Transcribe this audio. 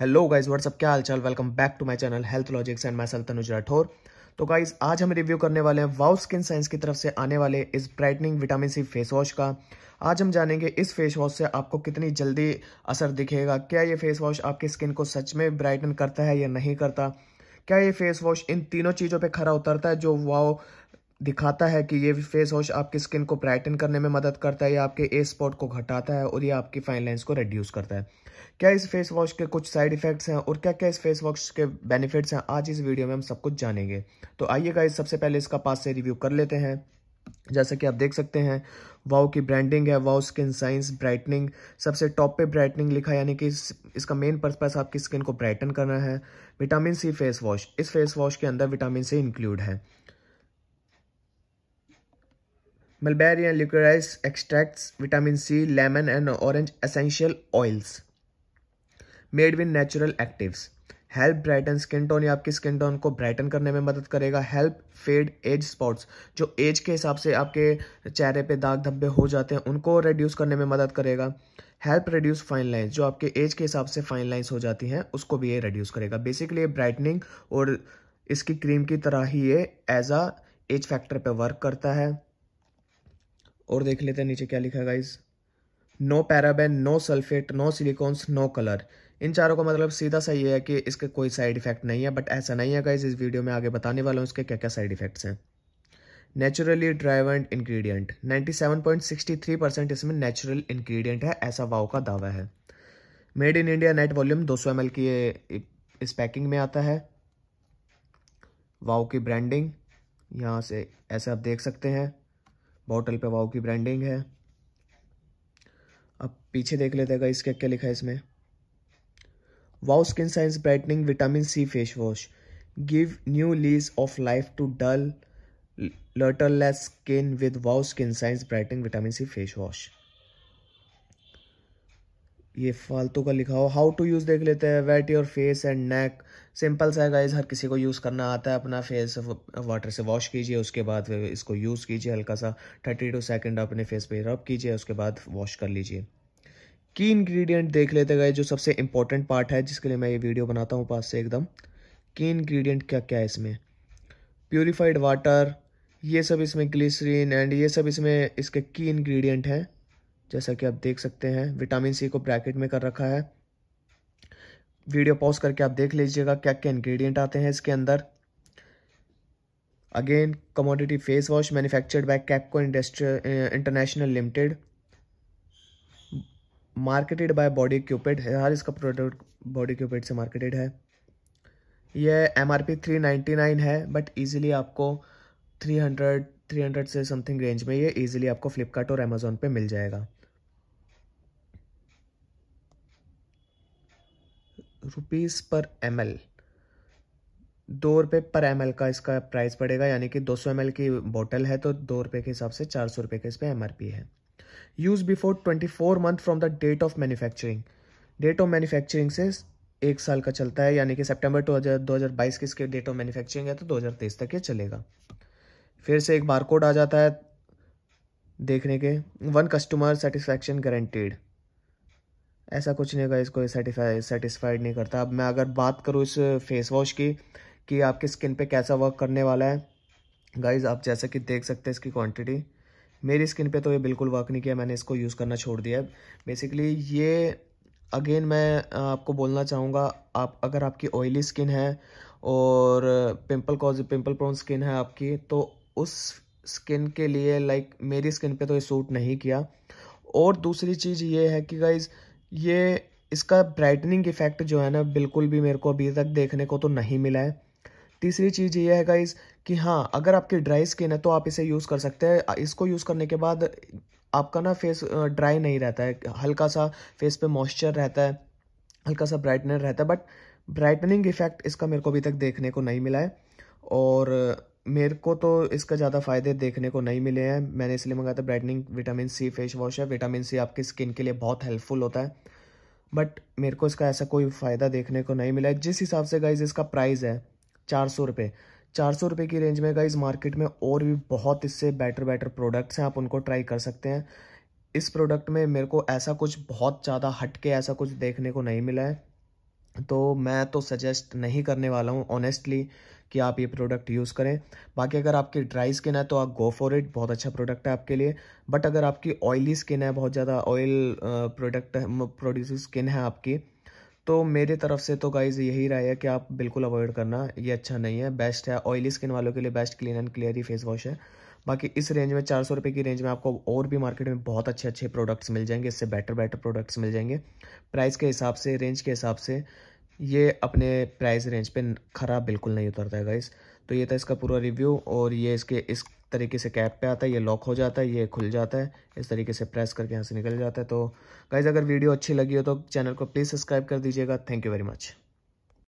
hello guys what's up क्या हालचाल welcome back to my channel health logics and मैं सल्तन उजरा ठोर तो गाइज आज हम रिव्यू करने वाले हैं वाउ स्किन साइंस की तरफ से आने वाले इस brightening vitamin C face wash का आज हम जानेंगे इस फेस वॉश से आपको कितनी जल्दी असर दिखेगा क्या ये फेस वॉश आपकी स्किन को सच में ब्राइटन करता है या नहीं करता क्या ये फेस वॉश इन तीनों चीज़ों पर खरा उतरता है जो वाओ दिखाता है कि ये फेस वॉश आपकी स्किन को ब्राइटन करने में मदद करता है या आपके ए स्पॉट को घटाता है और ये आपकी फाइन लाइन्स को रिड्यूस करता है क्या इस फेस वॉश के कुछ साइड इफेक्ट्स हैं और क्या क्या इस फेस वॉश के बेनिफिट्स हैं आज इस वीडियो में हम सब कुछ जानेंगे तो आइएगा इस सबसे पहले इसका पास से रिव्यू कर लेते हैं जैसा कि आप देख सकते हैं वाओ की ब्रांडिंग है वाओ स्किन साइंस ब्राइटनिंग सबसे टॉप पे ब्राइटनिंग लिखा यानी कि इस, इसका मेन पर्पज आपकी स्किन को ब्राइटन करना है विटामिन सी फेस वॉश इस फेस वॉश के अंदर विटामिन सी इंक्लूड है mulberry and liquorice extracts vitamin C lemon and orange essential oils made with natural actives help brighten skin tone या आपकी स्किन टोन को ब्राइटन करने में मदद करेगा हेल्प फेड एज स्पॉट्स जो एज के हिसाब से आपके चेहरे पे दाग धब्बे हो जाते हैं उनको रिड्यूस करने में मदद करेगा हेल्प रिड्यूस फाइन लाइन्स जो आपके एज के हिसाब से फाइन लाइन्स हो जाती हैं उसको भी ये रिड्यूस करेगा बेसिकली ये ब्राइटनिंग और इसकी क्रीम की तरह ही ये एज आ एज फैक्टर पर वर्क करता है और देख लेते हैं नीचे क्या लिखा है guys no paraben no sulphate no silicones no colour इन चारों का मतलब सीधा सा ये है कि इसके कोई साइड इफेक्ट नहीं है बट ऐसा नहीं है गाइज इस वीडियो में आगे बताने वाला हूँ इसके क्या क्या साइड इफेक्ट्स हैं naturally derived ingredient ninety percent इसमें नेचुरल इन्ग्रीडियंट है ऐसा वाओ का दावा है made in India net volume 200 सौ की इस पैकिंग में आता है वाओ की ब्रांडिंग यहाँ से ऐसे आप देख सकते हैं बॉटल पे वाओ की ब्रांडिंग है अब पीछे देख लेते हैं इसके क्या लिखा है इसमें Wow skin science brightening vitamin C face wash give new lease of life to dull lustreless skin with Wow skin science brightening vitamin C face wash ये फालतू का लिखा हो हाउ टू यूज देख लेते हैं wet your face and neck simple सा guys हर किसी को यूज करना आता है अपना फेस वाटर से वॉश कीजिए उसके बाद इसको यूज कीजिए हल्का सा थर्टी टू सेकेंड अपने फेस पे रब कीजिए उसके बाद वॉश कर लीजिए की इंग्रेडिएंट देख लेते गए जो सबसे इंपॉर्टेंट पार्ट है जिसके लिए मैं ये वीडियो बनाता हूँ पास से एकदम की इंग्रेडिएंट क्या क्या है इसमें प्योरीफाइड वाटर ये सब इसमें ग्लिसरीन एंड ये सब इसमें इसके की इंग्रेडिएंट हैं जैसा कि आप देख सकते हैं विटामिन सी को ब्रैकेट में कर रखा है वीडियो पॉज करके आप देख लीजिएगा क्या क्या इन्ग्रीडियंट आते हैं इसके अंदर again commodity face wash manufactured by Capco industry international limited marketed by body cupid है हर इसका प्रोडक्ट बॉडी क्यूपेड से मार्केटेड है यह M R P three ninety nine है बट ईजिली आपको थ्री हंड्रेड थ्री हंड्रेड से समथिंग रेंज में ये ईजिली आपको फ्लिपकार्ट और अमेजोन पे मिल जाएगा रुपीज़ पर एम एल दो रुपये पर एम का इसका प्राइस पड़ेगा यानी कि दो सौ एम एल की बोतल है तो दो रुपये के हिसाब से चार सौ रुपये के इस पर एम है use before twenty four month from the date of manufacturing date of manufacturing से एक साल का चलता है यानी कि सितंबर टू हज़ार बाईस की इसके डेट ऑफ मैन्युफैक्चरिंग है तो 2023 तक ये चलेगा फिर से एक बारकोड आ जाता है देखने के वन कस्टमर सेटिस्फैक्शन गारंटेड ऐसा कुछ नहीं होगा इसको सेटिस्फाइड नहीं करता अब मैं अगर बात करूँ इस फेस वॉश की कि आपकी स्किन पे कैसा वर्क करने वाला है गाइज आप जैसा कि देख सकते हैं इसकी क्वांटिटी मेरी स्किन पे तो ये बिल्कुल वर्क नहीं किया मैंने इसको यूज़ करना छोड़ दिया है बेसिकली ये अगेन मैं आपको बोलना चाहूँगा आप अगर आपकी ऑयली स्किन है और pimple cause pimple prone skin है आपकी तो उस स्किन के लिए लाइक like, मेरी स्किन पे तो ये सूट नहीं किया और दूसरी चीज़ ये है कि गाइज ये इसका ब्राइटनिंग इफ़ेक्ट जो है ना बिल्कुल भी मेरे को अभी तक देखने को तो नहीं मिला है तीसरी चीज़ ये है गाइज़ कि हाँ अगर आपकी ड्राई स्किन है तो आप इसे यूज़ कर सकते हैं इसको यूज़ करने के बाद आपका ना फेस ड्राई नहीं रहता है हल्का सा फेस पे मॉइस्चर रहता है हल्का सा ब्राइटनर रहता है बट ब्राइटनिंग इफेक्ट इसका मेरे को अभी तक देखने को नहीं मिला है और मेरे को तो इसका ज़्यादा फ़ायदे देखने को नहीं मिले हैं मैंने इसलिए मंगाया था brightening vitamin C face wash है विटामिन सी आपकी स्किन के लिए बहुत हेल्पफुल होता है बट मेरे को इसका ऐसा कोई फ़ायदा देखने को नहीं मिला है जिस हिसाब से गाइज इसका प्राइस है चार सौ रुपये चार सौ रुपये की रेंज में गाइज मार्केट में और भी बहुत इससे बेटर बेटर प्रोडक्ट्स हैं आप उनको ट्राई कर सकते हैं इस प्रोडक्ट में मेरे को ऐसा कुछ बहुत ज़्यादा हटके ऐसा कुछ देखने को नहीं मिला है तो मैं तो सजेस्ट नहीं करने वाला हूँ ऑनेस्टली कि आप ये प्रोडक्ट यूज़ करें बाकी अगर आपकी ड्राई स्किन है तो आप गो फॉर इट बहुत अच्छा प्रोडक्ट है आपके लिए बट अगर आपकी ऑयली स्किन है बहुत ज़्यादा ऑयल प्रोडक्ट प्रोड्यूस स्किन है आपकी तो मेरे तरफ से तो गाइज यही राय है कि आप बिल्कुल अवॉइड करना ये अच्छा नहीं है बेस्ट है ऑयली स्किन वालों के लिए बेस्ट क्लीन एंड क्लियर ही फेस वॉश है बाकी इस रेंज में चार सौ रुपये की रेंज में आपको और भी मार्केट में बहुत अच्छे अच्छे प्रोडक्ट्स मिल जाएंगे इससे बेटर बेटर प्रोडक्ट्स मिल जाएंगे प्राइस के हिसाब से रेंज के हिसाब से ये अपने प्राइस रेंज पे खरा बिल्कुल नहीं उतरता है गाइज़ तो ये था इसका पूरा रिव्यू और ये इसके इस तरीके से कैप पे आता है ये लॉक हो जाता है ये खुल जाता है इस तरीके से प्रेस करके यहाँ से निकल जाता है तो गाइज़ अगर वीडियो अच्छी लगी हो तो चैनल को प्लीज़ सब्सक्राइब कर दीजिएगा थैंक यू वेरी मच